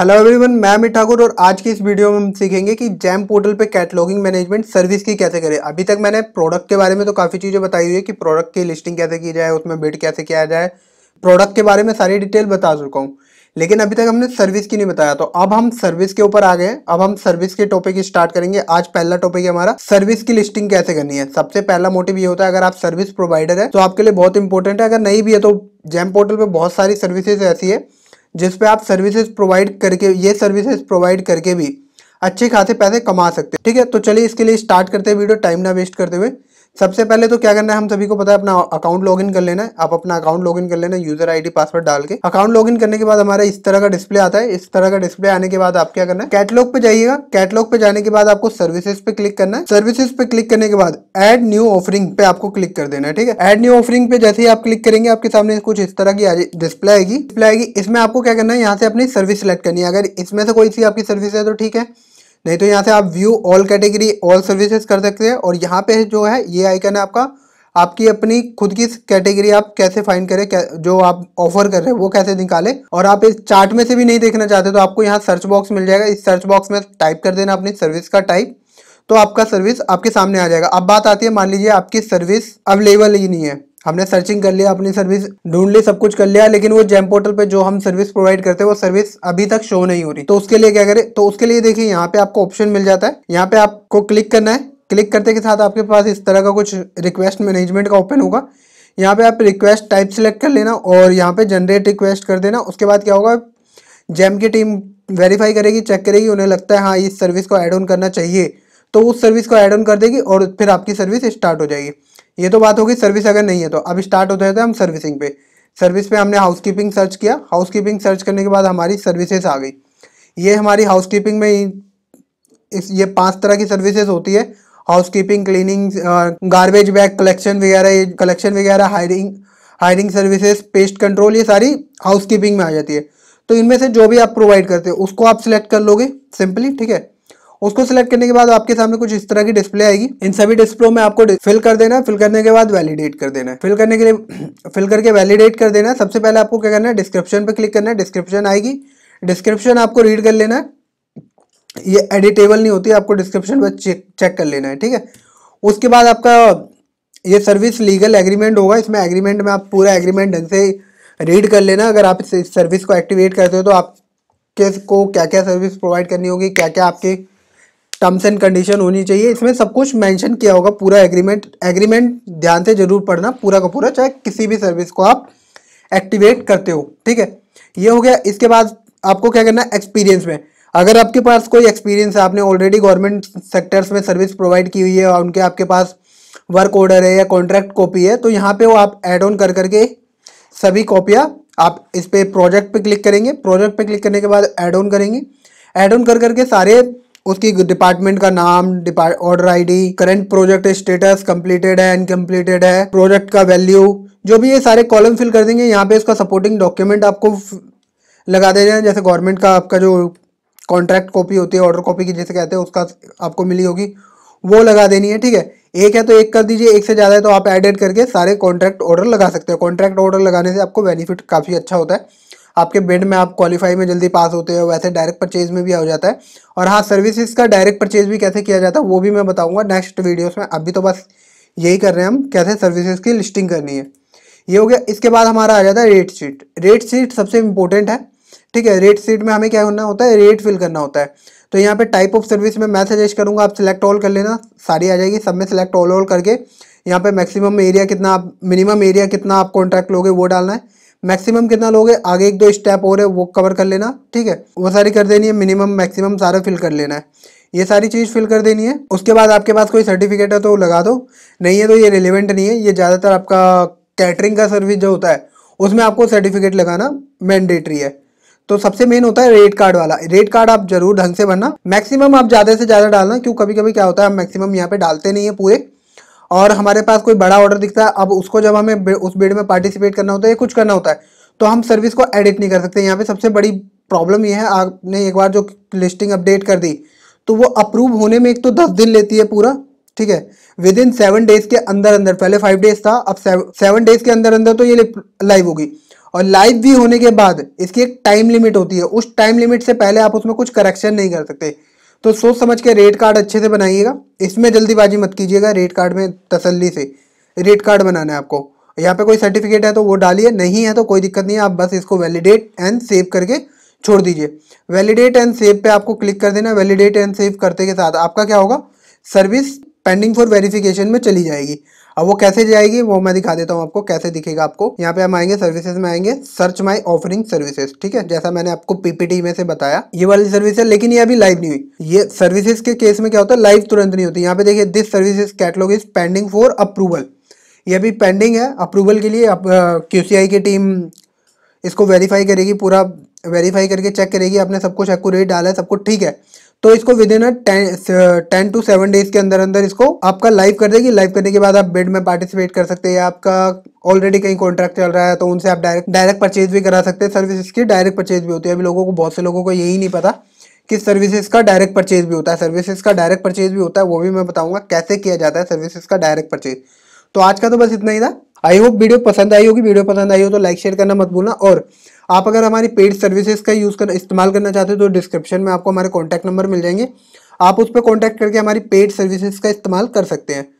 hello everyone मैं अमित ठाकुर और आज की इस वीडियो में हम सीखेंगे कि जैम पोर्टल पे कैटलॉगिंग मैनेजमेंट सर्विस की कैसे करें अभी तक मैंने प्रोडक्ट के बारे में तो काफ़ी चीज़ें बताई हुई है कि प्रोडक्ट की लिस्टिंग कैसे की जाए उसमें बिड कैसे किया जाए प्रोडक्ट के बारे में सारी डिटेल बता चुका हूँ लेकिन अभी तक हमने सर्विस की नहीं बताया तो अब हम सर्विस के ऊपर आ गए अब हम सर्विस के टॉपिक स्टार्ट करेंगे आज पहला टॉपिक है हमारा सर्विस की लिस्टिंग कैसे करनी है सबसे पहला मोटिव ये होता है अगर आप सर्विस प्रोवाइडर है तो आपके लिए बहुत इंपॉर्टेंट है अगर नहीं भी है तो जैम पोर्टल पर बहुत सारी सर्विसेज ऐसी है जिस पे आप सर्विसेज प्रोवाइड करके ये सर्विसेज प्रोवाइड करके भी अच्छे खासे पैसे कमा सकते हैं ठीक है तो चलिए इसके लिए स्टार्ट करते हैं वीडियो टाइम ना वेस्ट करते हुए सबसे पहले तो क्या करना है हम सभी को पता है अपना अकाउंट लॉगिन कर लेना है आप अपना अकाउंट लॉगिन कर लेना यूजर आईडी पासवर्ड डाल के अकाउंट लॉगिन करने के बाद हमारा इस तरह का डिस्प्ले आता है इस तरह का डिस्प्ले आने के बाद आप क्या करना है कैटलॉग पे जाइएगा कैटलॉग पे जाने के बाद आपको सर्विसेज पे क्लिक करना है सर्विसेज पे क्लिक करने के बाद एड न्यू ऑफरिंग पे आपको क्लिक कर देना है ठीक है एड न्यू ऑफरिंग पे जैसे ही आप क्लिक करेंगे आपके सामने कुछ इस तरह की डिस्प्ले आएगी डिस्प्ले आएगी इसमें आपको क्या करना है यहाँ से अपनी सर्विस सेलेक्ट करनी है अगर इसमें से कोई सी आपकी सर्विस है तो ठीक है नहीं तो यहाँ से आप view all category all services कर सकते हैं और यहाँ पे जो है ये आइकन है आपका आपकी अपनी खुद की कैटेगरी आप कैसे फाइंड करें जो आप ऑफर कर रहे हैं वो कैसे निकालें और आप इस चार्ट में से भी नहीं देखना चाहते तो आपको यहाँ सर्च बॉक्स मिल जाएगा इस सर्च बॉक्स में टाइप कर देना अपनी सर्विस का टाइप तो आपका सर्विस आपके सामने आ जाएगा अब बात आती है मान लीजिए आपकी सर्विस अवेलेबल ही नहीं है हमने सर्चिंग कर लिया अपनी सर्विस ढूंढ ली सब कुछ कर लिया लेकिन वो जैम पोर्टल पे जो हम सर्विस प्रोवाइड करते हैं वो सर्विस अभी तक शो नहीं हो रही तो उसके लिए क्या करें तो उसके लिए देखिए यहाँ पे आपको ऑप्शन मिल जाता है यहाँ पे आपको क्लिक करना है क्लिक करते के साथ आपके पास इस तरह का कुछ रिक्वेस्ट मैनेजमेंट का ओपन होगा यहाँ पे आप रिक्वेस्ट टाइप सेलेक्ट कर लेना और यहाँ पे जनरेट रिक्वेस्ट कर देना उसके बाद क्या होगा जैम की टीम वेरीफाई करेगी चेक करेगी उन्हें लगता है हाँ इस सर्विस को ऐड ऑन करना चाहिए तो उस सर्विस को ऐड ऑन कर देगी और फिर आपकी सर्विस स्टार्ट हो जाएगी ये तो बात होगी सर्विस अगर नहीं है तो अब स्टार्ट होते थे हम सर्विसिंग पे सर्विस पे हमने हाउस कीपिंग सर्च किया हाउस कीपिंग सर्च करने के बाद हमारी सर्विसेज आ गई ये हमारी हाउस कीपिंग में इस ये पांच तरह की सर्विसेज होती है housekeeping cleaning garbage bag collection वगैरह कलेक्शन वगैरह hiring hiring services pest control ये सारी हाउस कीपिंग में आ जाती है तो इनमें से जो भी आप प्रोवाइड करते हो उसको आप सिलेक्ट कर लोगे सिंपली ठीक है उसको सिलेक्ट करने के बाद आपके सामने कुछ इस तरह की डिस्प्ले आएगी इन सभी डिस्प्लो में आपको फिल कर देना फिल करने के बाद वैलिडेट कर देना फिल करने के लिए फिल करके वैलिडेट कर देना सबसे पहले आपको क्या करना है डिस्क्रिप्शन पर क्लिक करना है डिस्क्रिप्शन आएगी डिस्क्रिप्शन आपको रीड कर लेना है ये एडिटेबल नहीं होती आपको डिस्क्रिप्शन पर चेक चेक कर लेना है ठीक है उसके बाद आपका ये सर्विस लीगल एग्रीमेंट होगा इसमें एग्रीमेंट में आप पूरा एग्रीमेंट ढंग से रीड कर लेना अगर आप इस सर्विस को एक्टिवेट करते हो तो आप किस को क्या क्या सर्विस प्रोवाइड करनी होगी क्या क्या आपके टर्म्स एंड कंडीशन होनी चाहिए इसमें सब कुछ मेंशन किया होगा पूरा एग्रीमेंट एग्रीमेंट ध्यान से जरूर पढ़ना पूरा का पूरा चाहे किसी भी सर्विस को आप एक्टिवेट करते हो ठीक है ये हो गया इसके बाद आपको क्या करना है एक्सपीरियंस में अगर आपके पास कोई एक्सपीरियंस है आपने ऑलरेडी गवर्नमेंट सेक्टर्स में सर्विस प्रोवाइड की हुई है और उनके आपके पास वर्क ऑर्डर है या कॉन्ट्रैक्ट कॉपी है तो यहाँ पे वो आप ऐड ऑन कर करके सभी कॉपियाँ आप इस पर प्रोजेक्ट पे क्लिक करेंगे प्रोजेक्ट पे क्लिक करने के बाद ऐड ऑन करेंगे एड ऑन कर करके सारे उसकी डिपार्टमेंट का नाम order ID current project status completed है इनकम्प्लीटेड है प्रोजेक्ट का वैल्यू जो भी ये सारे कॉलम फिल कर देंगे यहाँ पे इसका सपोर्टिंग डॉक्यूमेंट आपको लगा दे रहे हैं जैसे गवर्नमेंट का आपका जो कॉन्ट्रैक्ट कॉपी होती है ऑर्डर कॉपी की जैसे कहते हैं उसका आपको मिली होगी वो लगा देनी है ठीक है एक है तो एक कर दीजिए एक से ज़्यादा है तो आप एडिट करके सारे कॉन्ट्रैक्ट ऑर्डर लगा सकते हो कॉन्ट्रैक्ट ऑर्डर लगाने से आपको बेनिफिट काफ़ी अच्छा होता है आपके बिड में आप क्वालिफाई में जल्दी पास होते हो वैसे डायरेक्ट परचेज में भी हो जाता है और हाँ सर्विसेज का डायरेक्ट परचेज भी कैसे किया जाता है वो भी मैं बताऊँगा नेक्स्ट वीडियोज़ में अभी तो बस यही कर रहे हैं हम कैसे सर्विसेज की लिस्टिंग करनी है ये हो गया इसके बाद हमारा आ जाता है रेट शीट रेट शीट सबसे इंपॉर्टेंट है ठीक है रेट शीट में हमें क्या करना होता है रेट फिल करना होता है तो यहाँ पे टाइप ऑफ सर्विस में मैं सजेस्ट करूँगा आप सिलेक्ट ऑल कर लेना सारी आ जाएगी सब में सिलेक्ट ऑल ऑल करके यहाँ पे मैक्सिमम एरिया कितना आप मिनिमम एरिया कितना आप कॉन्ट्रैक्ट लोगे वो डालना है मैक्सिमम कितना लोगे आगे एक दो स्टेप और है वो कवर कर लेना ठीक है वो सारी कर देनी है मिनिमम मैक्सिमम सारा फिल कर लेना है ये सारी चीज़ फिल कर देनी है उसके बाद आपके पास कोई सर्टिफिकेट है तो लगा दो नहीं है तो ये रिलेवेंट नहीं है ये ज़्यादातर आपका कैटरिंग का सर्विस जो होता है उसमें आपको सर्टिफिकेट लगाना मैंडेटरी है तो सबसे मेन होता है रेट कार्ड वाला रेट कार्ड आप जरूर ढंग से भरना मैक्सिमम आप ज़्यादा से ज़्यादा डालना क्यों कभी कभी क्या होता है आप मैक्सिमम यहाँ पे डालते नहीं है पूरे और हमारे पास कोई बड़ा ऑर्डर दिखता है अब उसको जब हमें उस बिड में पार्टिसिपेट करना होता है या कुछ करना होता है तो हम सर्विस को एडिट नहीं कर सकते यहाँ पे सबसे बड़ी प्रॉब्लम ये है आपने एक बार जो लिस्टिंग अपडेट कर दी तो वो अप्रूव होने में एक तो दस दिन लेती है पूरा ठीक है विद इन सेवन डेज के अंदर अंदर पहले फाइव डेज था अब सेवन डेज के अंदर अंदर तो ये लाइव होगी और लाइव भी होने के बाद इसकी एक टाइम लिमिट होती है उस टाइम लिमिट से पहले आप उसमें कुछ करेक्शन नहीं कर सकते तो सोच समझ के रेट कार्ड अच्छे से बनाइएगा इसमें जल्दीबाजी मत कीजिएगा रेट कार्ड में तसल्ली से रेट कार्ड बनाना है आपको यहाँ पे कोई सर्टिफिकेट है तो वो डालिए नहीं है तो कोई दिक्कत नहीं है आप बस इसको वैलिडेट एंड सेव करके छोड़ दीजिए वैलिडेट एंड सेव पे आपको क्लिक कर देना वैलिडेट एंड सेव करते के साथ आपका क्या होगा सर्विस पेंडिंग फॉर वेरिफिकेशन में चली जाएगी अब वो कैसे जाएगी वो मैं दिखा देता हूँ आपको कैसे दिखेगा आपको यहाँ पे हम आएंगे सर्विसेज में आएंगे सर्च माई ऑफरिंग सर्विसेज ठीक है जैसा मैंने आपको पीपीटी में से बताया ये वाली सर्विस है लेकिन ये अभी लाइव नहीं हुई ये सर्विसेज के केस में क्या होता है लाइव तुरंत नहीं होती यहाँ पे देखिए this services catalogue is pending for approval ये भी पेंडिंग है अप्रूवल के लिए क्यू आई की टीम इसको वेरीफाई करेगी पूरा वेरीफाई करके चेक करेगी आपने सब कुछ एक्यूरेट डाला है सब कुछ ठीक है तो इसको within ten two seven days के अंदर अंदर इसको आपका लाइव कर देगी लाइव करने के बाद आप बिड में पार्टिसिपेट कर सकते हैं आपका ऑलरेडी कहीं कॉन्ट्रैक्ट चल रहा है तो उनसे आप डायरेक्ट डायरेक्ट परचेज भी करा सकते हैं सर्विस इसकी डायरेक्ट परचेज भी होती है अभी लोगों को बहुत से लोगों को यही नहीं पता कि सर्विसेज का डायरेक्ट परचेज भी होता है सर्विसेज का डायरेक्ट परचेज भी होता है वो भी मैं बताऊंगा कैसे किया जाता है सर्विसेज का डायरेक्ट परचेज तो आज का तो बस इतना ही था आई होप वीडियो पसंद आई होगी वीडियो पसंद आई हो तो लाइक शेयर करना मत भूलना और आप अगर हमारी पेड सर्विसेज का यूज़ कर इस्तेमाल करना चाहते हो तो डिस्क्रिप्शन में आपको हमारे कॉन्टैक्ट नंबर मिल जाएंगे आप उस पर कॉन्टैक्ट करके हमारी पेड सर्विसेज का इस्तेमाल कर सकते हैं